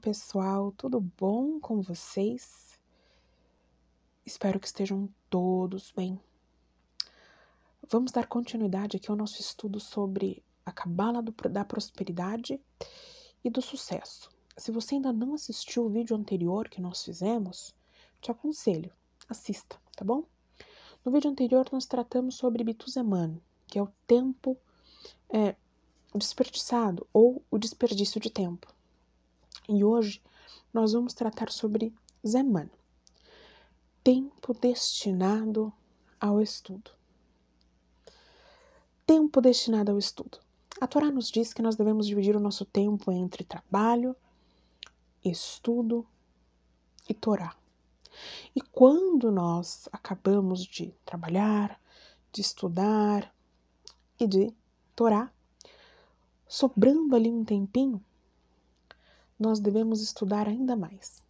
pessoal, tudo bom com vocês? Espero que estejam todos bem. Vamos dar continuidade aqui ao nosso estudo sobre a cabala da prosperidade e do sucesso. Se você ainda não assistiu o vídeo anterior que nós fizemos, te aconselho, assista, tá bom? No vídeo anterior nós tratamos sobre Bituzeman, que é o tempo é, desperdiçado ou o desperdício de tempo. E hoje nós vamos tratar sobre Zeman, tempo destinado ao estudo. Tempo destinado ao estudo. A Torá nos diz que nós devemos dividir o nosso tempo entre trabalho, estudo e Torá. E quando nós acabamos de trabalhar, de estudar e de Torá, sobrando ali um tempinho, nós devemos estudar ainda mais.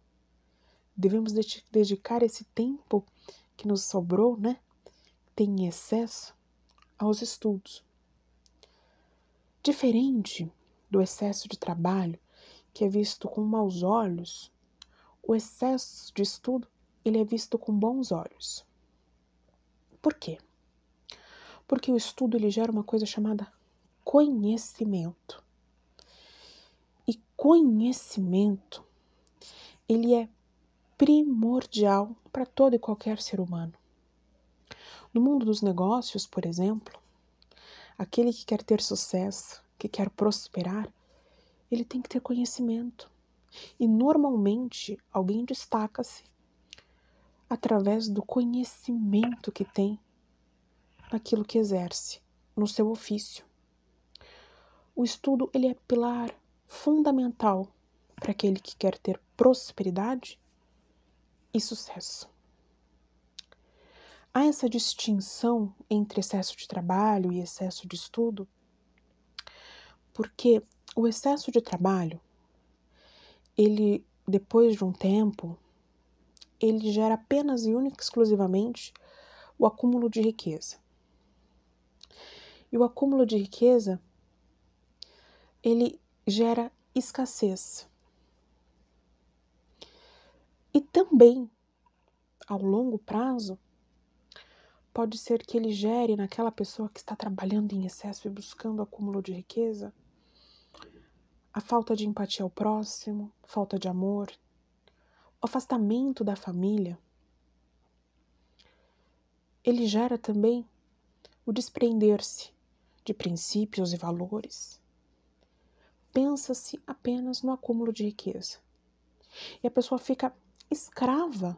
Devemos dedicar esse tempo que nos sobrou, né? Tem excesso aos estudos. Diferente do excesso de trabalho, que é visto com maus olhos, o excesso de estudo ele é visto com bons olhos. Por quê? Porque o estudo ele gera uma coisa chamada conhecimento conhecimento, ele é primordial para todo e qualquer ser humano. No mundo dos negócios, por exemplo, aquele que quer ter sucesso, que quer prosperar, ele tem que ter conhecimento. E normalmente alguém destaca-se através do conhecimento que tem naquilo que exerce, no seu ofício. O estudo ele é pilar fundamental para aquele que quer ter prosperidade e sucesso. Há essa distinção entre excesso de trabalho e excesso de estudo, porque o excesso de trabalho, ele depois de um tempo, ele gera apenas e única exclusivamente o acúmulo de riqueza. E o acúmulo de riqueza, ele gera escassez. E também, ao longo prazo, pode ser que ele gere naquela pessoa que está trabalhando em excesso e buscando acúmulo de riqueza a falta de empatia ao próximo, falta de amor, o afastamento da família. Ele gera também o desprender-se de princípios e valores pensa-se apenas no acúmulo de riqueza. E a pessoa fica escrava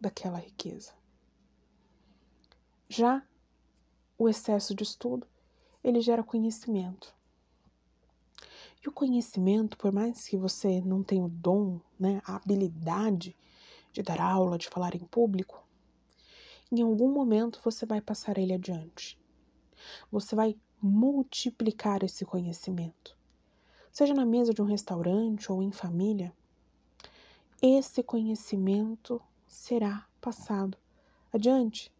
daquela riqueza. Já o excesso de estudo, ele gera conhecimento. E o conhecimento, por mais que você não tenha o dom, né, a habilidade de dar aula, de falar em público, em algum momento você vai passar ele adiante. Você vai multiplicar esse conhecimento seja na mesa de um restaurante ou em família, esse conhecimento será passado adiante.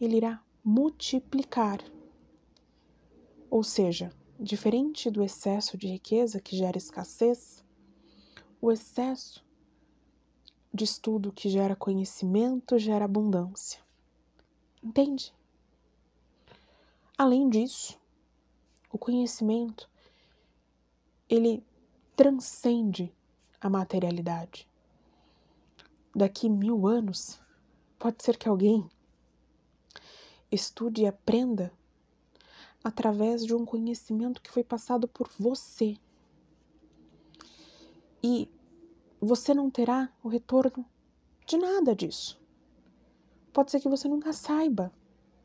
Ele irá multiplicar. Ou seja, diferente do excesso de riqueza que gera escassez, o excesso de estudo que gera conhecimento gera abundância. Entende? Além disso, o conhecimento ele transcende a materialidade. Daqui mil anos, pode ser que alguém estude e aprenda através de um conhecimento que foi passado por você. E você não terá o retorno de nada disso. Pode ser que você nunca saiba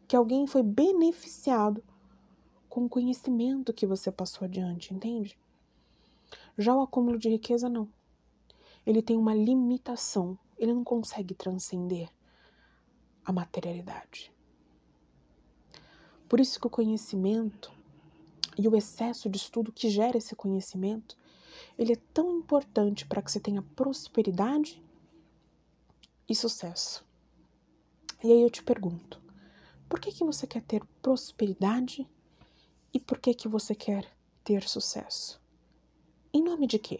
que alguém foi beneficiado com o conhecimento que você passou adiante, entende? Já o acúmulo de riqueza, não. Ele tem uma limitação, ele não consegue transcender a materialidade. Por isso que o conhecimento e o excesso de estudo que gera esse conhecimento, ele é tão importante para que você tenha prosperidade e sucesso. E aí eu te pergunto, por que que você quer ter prosperidade e por que que você quer ter sucesso? Em nome de quê?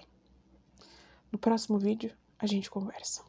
No próximo vídeo a gente conversa.